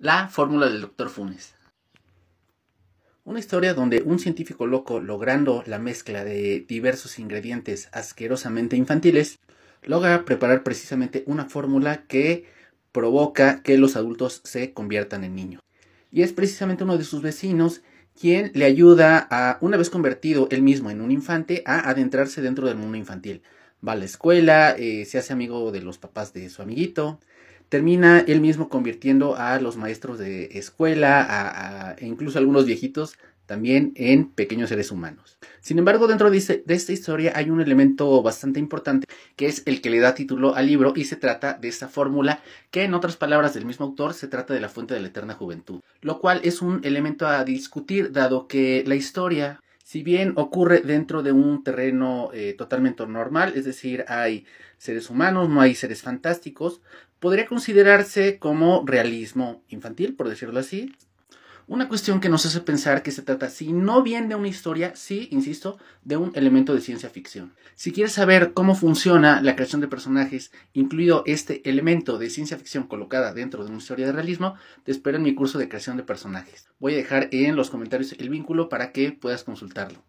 La fórmula del doctor Funes. Una historia donde un científico loco logrando la mezcla de diversos ingredientes asquerosamente infantiles, logra preparar precisamente una fórmula que provoca que los adultos se conviertan en niños. Y es precisamente uno de sus vecinos quien le ayuda a, una vez convertido él mismo en un infante, a adentrarse dentro del mundo infantil, va a la escuela, eh, se hace amigo de los papás de su amiguito, termina él mismo convirtiendo a los maestros de escuela, a, e incluso a algunos viejitos, también en pequeños seres humanos. Sin embargo, dentro de, de, esta historia hay un elemento bastante importante que es el que le da título al libro y se trata de esta fórmula que en otras palabras del mismo autor se trata de la fuente de la eterna juventud, lo cual es un elemento a discutir dado que la historia si bien ocurre dentro de un terreno eh, totalmente normal, es decir, hay seres humanos, no hay seres fantásticos, podría considerarse como realismo infantil, por decirlo así, una cuestión que nos hace pensar que se trata, si no bien de una historia, sí, insisto, de un elemento de ciencia ficción. Si quieres saber cómo funciona la creación de personajes, incluido este elemento de ciencia ficción colocada dentro de una historia de realismo, te espero en mi curso de creación de personajes. Voy a dejar en los comentarios el vínculo para que puedas consultarlo.